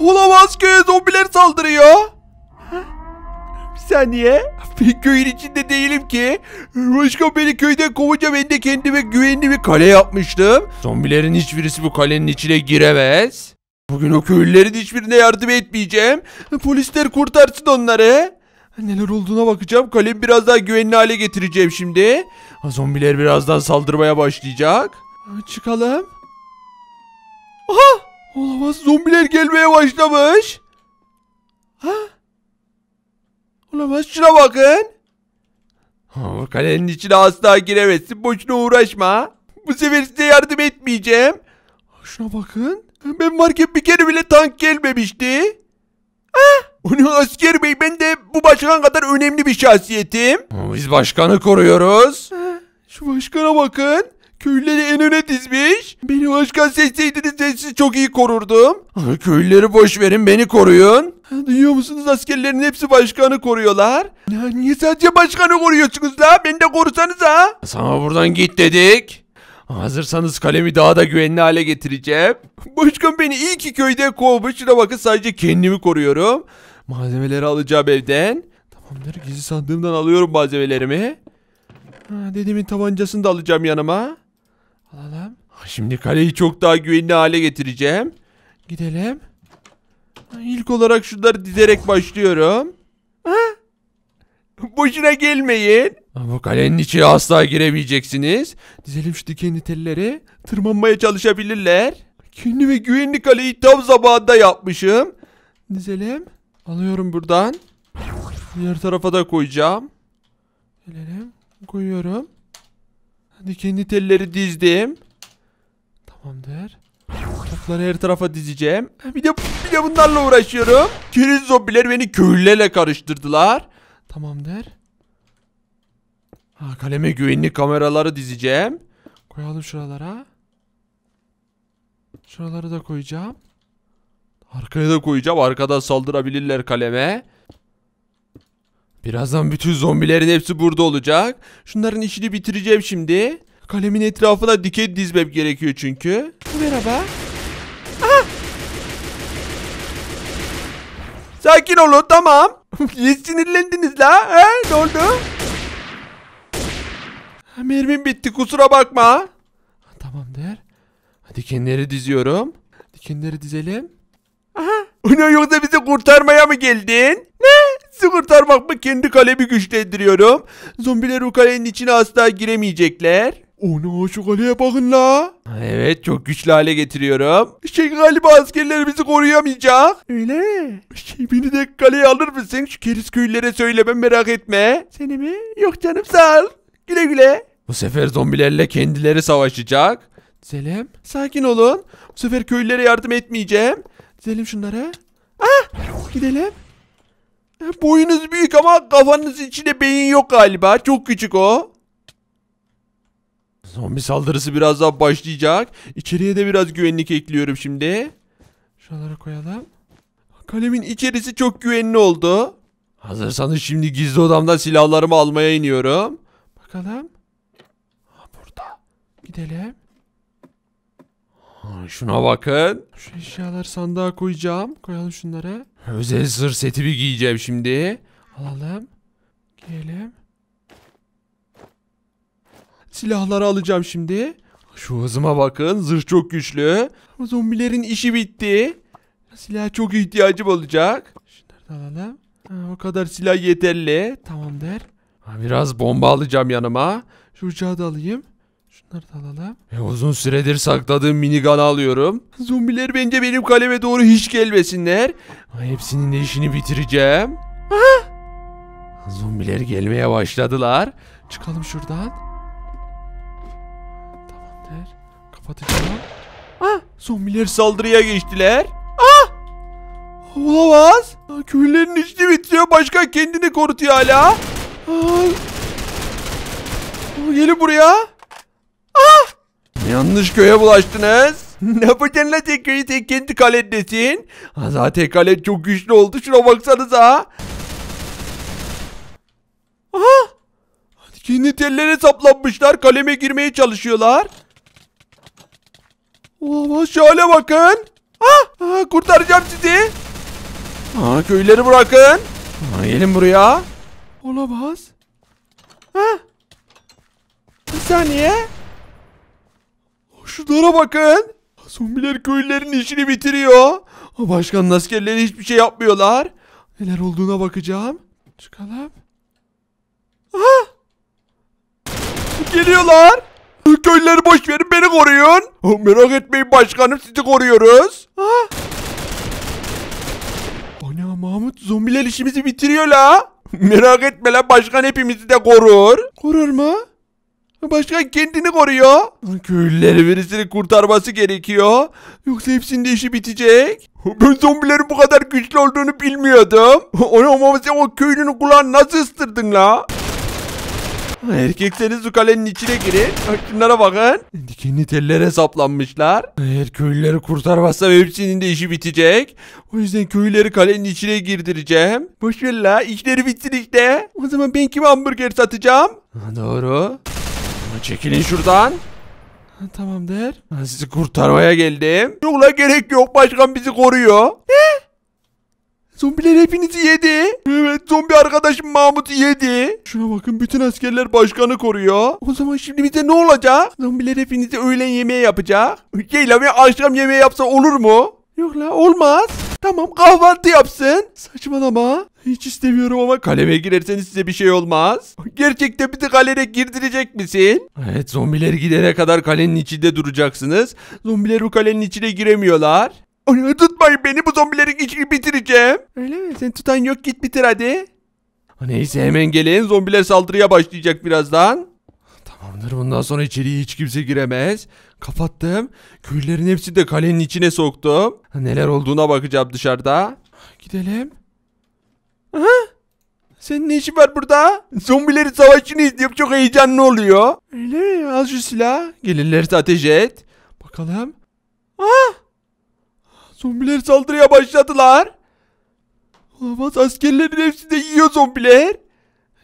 Olamaz ki zombiler saldırıyor. Bir saniye. Bir köyün içinde değilim ki. Başka beni köyden kovunca ben de kendime güvenli bir kale yapmıştım. Zombilerin hiçbirisi bu kalenin içine giremez. Bugün o köylülerin hiçbirine yardım etmeyeceğim. Polisler kurtarsın onları. Neler olduğuna bakacağım. Kalemi biraz daha güvenli hale getireceğim şimdi. Zombiler birazdan saldırmaya başlayacak. Çıkalım. Aha! Olamaz zombiler gelmeye başlamış. Ha? Olamaz şuna bakın. Ha, kalenin içine asla giremezsin. Boşuna uğraşma. Bu sefer size yardım etmeyeceğim. Şuna bakın. Ben varken bir kere bile tank gelmemişti. Ha? Onu asker bey ben de bu başkan kadar önemli bir şahsiyetim. Biz başkanı koruyoruz. şu başkana bakın. Köylüleri en öne dizmiş. Beni başkan seçseydiniz de çok iyi korurdum. Köylüleri boş verin beni koruyun. Duyuyor musunuz askerlerin hepsi başkanı koruyorlar. Ya niye sadece başkanı koruyorsunuz la? Beni de korusanız ha. Sana buradan git dedik. Hazırsanız kalemi daha da güvenli hale getireceğim. Başkan beni iyi ki köyde kovmuş. Şuna bakın sadece kendimi koruyorum. Malzemeleri alacağım evden. Tamamdır gizli sandığımdan alıyorum malzemelerimi. Ha, dedemin tabancasını da alacağım yanıma. Alalım. Ah, şimdi kaleyi çok daha güvenli hale getireceğim. Gidelim. İlk olarak şunları dizerek başlıyorum. Ha? Boşuna gelmeyin. Bu kalenin içine asla giremeyeceksiniz. Dizelim şu dikenli telleri. Tırmanmaya çalışabilirler. Kendi ve güvenli kaleyi tam zamanında yapmışım. Dizelim. Alıyorum buradan. Diğer tarafa da koyacağım. Gelelim. Koyuyorum. Dikenli telleri dizdim. Tamamdır. Topları her tarafa dizeceğim. Bir de, bir de bunlarla uğraşıyorum. Kiriz zombiler beni köylülerle karıştırdılar. Tamamdır. Ha, kaleme güvenlik kameraları dizeceğim. Koyalım şuralara. Şuraları da koyacağım. Arkaya da koyacağım. Arkada saldırabilirler kaleme. Birazdan bütün zombilerin hepsi burada olacak. Şunların işini bitireceğim şimdi. Kalemin etrafına diken dizmem gerekiyor çünkü. Merhaba. Sakin olun tamam. Niye sinirlendiniz la? He? Ne oldu? Mermim bitti kusura bakma. Tamamdır. Dikenleri diziyorum. Dikenleri dizelim. Aha. Ulan yoksa bizi kurtarmaya mı geldin? Ne? sizi kurtarmak mı? Kendi kalemi güçlendiriyorum. Zombiler o kalenin içine asla giremeyecekler. Onu şu kaleye bakın la. Evet çok güçlü hale getiriyorum. Şey galiba askerler bizi koruyamayacak. Öyle. Şey beni de kaleye alır mısın? Şu keriz köylülere söylemem merak etme. Seni mi? Yok canım sağ ol. Güle güle. Bu sefer zombilerle kendileri savaşacak. Selim sakin olun. Bu sefer köylülere yardım etmeyeceğim. Dizelim şunlara. Ah gidelim. Boyunuz büyük ama kafanız içinde beyin yok galiba. Çok küçük o. Zombi saldırısı biraz daha başlayacak. İçeriye de biraz güvenlik ekliyorum şimdi. Şuralara koyalım. Kalemin içerisi çok güvenli oldu. Hazırsanız şimdi gizli odamdan silahlarımı almaya iniyorum. Bakalım. Burada. Gidelim şuna bakın. Şu eşyalar sandığa koyacağım. Koyalım şunları. Özel zırh seti bir giyeceğim şimdi. Alalım. Giyelim. Silahları alacağım şimdi. Şu hızıma bakın. Zırh çok güçlü. Zombilerin işi bitti. Silah çok ihtiyacım olacak. Şunları da alalım. Ha, o kadar silah yeterli. Tamamdır. biraz bomba alacağım yanıma. Şu uçağı da alayım. Şunları da alalım. E, uzun süredir sakladığım minigun alıyorum. Zombiler bence benim kaleme doğru hiç gelmesinler. Ay, hepsinin de işini bitireceğim. Aha! Zombiler gelmeye başladılar. Çıkalım şuradan. Tamamdır. Kapatacağım. Ah! Zombiler saldırıya geçtiler. Ah! Olamaz. Köylülerin içini bitiriyor. Başka kendini korutuyor hala. Ay. Gelin buraya. Ah! Yanlış köye bulaştınız. ne bu la tekrar tek kendi kalendesin? Ha, zaten kalen çok güçlü oldu. Şuna baksanıza. Aha! Kendi tellere saplanmışlar. Kaleme girmeye çalışıyorlar. Olamaz şöyle bakın. Ah, ah, kurtaracağım sizi. Ah, köyleri bırakın. Ah, gelin buraya. Olamaz. Ah. Bir saniye. Şunlara bakın. Zombiler köylülerin işini bitiriyor. Başkanın askerleri hiçbir şey yapmıyorlar. Neler olduğuna bakacağım. Çıkalım. Aha! Geliyorlar. Köylüleri boş verin beni koruyun. Oh, merak etmeyin başkanım sizi koruyoruz. Aha! Ana Mahmut zombiler işimizi bitiriyor la. Merak etme la başkan hepimizi de korur. Korur mu? Başkan kendini koruyor. Köylüleri birisini kurtarması gerekiyor. Yoksa hepsinin de işi bitecek. Ben zombilerin bu kadar güçlü olduğunu bilmiyordum. Onu ama sen o köylünün kulağını nasıl ısırdın la? Erkekseniz şu kalenin içine girin. Şunlara bakın. Dikenli tellere saplanmışlar. Eğer köylüleri kurtarmazsam hepsinin de işi bitecek. O yüzden köylüleri kalenin içine girdireceğim. Boşver la işleri bitsin işte. O zaman ben kime hamburger satacağım? doğru. Çekilin şuradan. Ha, tamamdır. Ben sizi kurtarmaya geldim. Yok gerek yok. Başkan bizi koruyor. Ne? Zombiler hepinizi yedi. Evet zombi arkadaşım Mahmut yedi. Şuna bakın bütün askerler başkanı koruyor. O zaman şimdi bize ne olacak? Zombiler hepinizi öğlen yemeği yapacak. Gel abi akşam yemeği yapsa olur mu? Yok la olmaz. Tamam kahvaltı yapsın. Saçmalama. Hiç istemiyorum ama kaleme girerseniz size bir şey olmaz. Gerçekten bir de kalene girdirecek misin? Evet zombiler gidene kadar kalenin içinde duracaksınız. Zombiler bu kalenin içine giremiyorlar. Tutmayın beni bu zombilerin içini bitireceğim. Öyle mi? Sen tutan yok git bitir hadi. Neyse hemen gelin zombiler saldırıya başlayacak birazdan. Tanrım bundan sonra içeriye hiç kimse giremez. Kapattım. Küllerin hepsi de kalenin içine soktum. Neler olduğuna bakacağım dışarıda. Gidelim. Aha. Senin ne işin var burada? Zombilerin savaşını izliyorum. Çok heyecanlı oluyor. Öyle mi? Al şu silah. Gelirlerse ateş et. Bakalım. Ah! Zombiler saldırıya başladılar. Olamaz askerlerin hepsi de yiyor zombiler.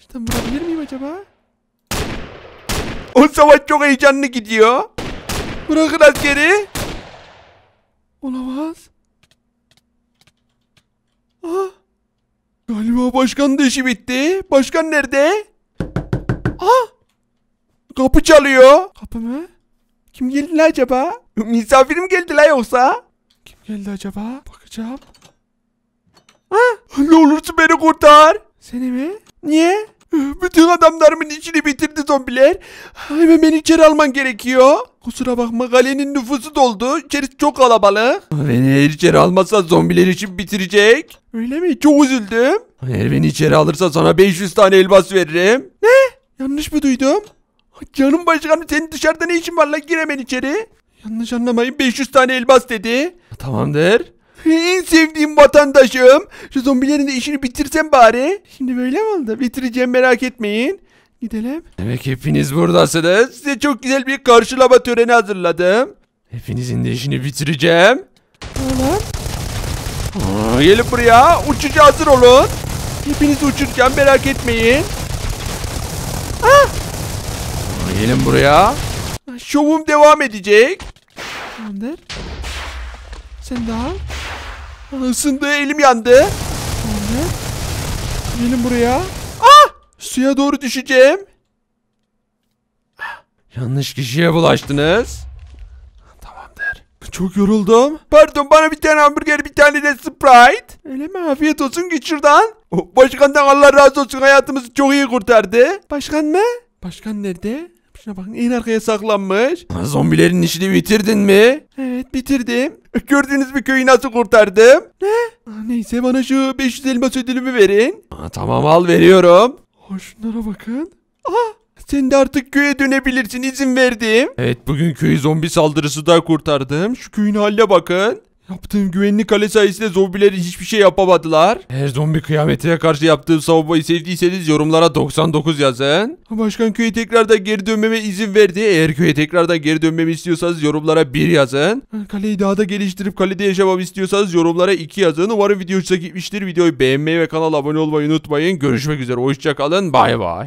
İşte vurabilir miyim acaba? O savaş çok heyecanlı gidiyor. Bırakın askeri. Olamaz. Ah. Galiba başkan da işi bitti. Başkan nerede? Ah. Kapı çalıyor. Kapı mı? Kim geldi la acaba? Misafir mi geldi la yoksa? Kim geldi acaba? Bakacağım. Ha? Ah. Ne olursun beni kurtar. Seni mi? Niye? Bütün adamlarımın işini bitirdi zombiler. Hemen beni içeri alman gerekiyor. Kusura bakma galenin nüfusu doldu. İçerisi çok kalabalık. Beni eğer içeri almazsa zombiler için bitirecek. Öyle mi? Çok üzüldüm. Eğer beni içeri alırsa sana 500 tane elmas veririm. Ne? Yanlış mı duydum? Canım başkanım senin dışarıda ne işin var lan giremen içeri. Yanlış anlamayın 500 tane elmas dedi. Tamamdır. En sevdiğim vatandaşım. Şu zombilerin de işini bitirsem bari. Şimdi böyle mi oldu? Bitireceğim merak etmeyin. Gidelim. Demek hepiniz buradasınız. Size çok güzel bir karşılama töreni hazırladım. Hepinizin de işini bitireceğim. Oğlum. gelin buraya. Uçucu hazır olun. Hepiniz uçuracağım merak etmeyin. Ah! Aa, gelin buraya. Şovum devam edecek. Tamamdır. Sen daha. Isındı elim yandı. Anne. Gelin buraya. Ah! Suya doğru düşeceğim. Yanlış kişiye bulaştınız. Tamamdır. Çok yoruldum. Pardon bana bir tane hamburger bir tane de Sprite. Öyle mi? Afiyet olsun git şuradan. Oh, başkandan Allah razı olsun hayatımızı çok iyi kurtardı. Başkan mı? Başkan nerede? Şuna bakın en arkaya saklanmış. Zombilerin işini bitirdin mi? Evet bitirdim. Gördüğünüz bir köyü nasıl kurtardım? Ne? Neyse bana şu 500 elmas ödülümü verin. Aa, tamam al veriyorum. Ha, şunlara bakın. Aa, sen de artık köye dönebilirsin izin verdim. Evet bugün köyü zombi saldırısı da kurtardım. Şu köyün haline bakın. Yaptığım güvenli kale sayesinde zombileri hiçbir şey yapamadılar. Eğer zombi kıyametine karşı yaptığım savunmayı sevdiyseniz yorumlara 99 yazın. Başkan köye tekrardan geri dönmeme izin verdi. Eğer köye tekrardan geri dönmemi istiyorsanız yorumlara 1 yazın. Kaleyi daha da geliştirip kalede yaşamamı istiyorsanız yorumlara 2 yazın. Umarım video hoşunuza gitmiştir. Videoyu beğenmeyi ve kanala abone olmayı unutmayın. Görüşmek üzere. Hoşçakalın. Bay bay.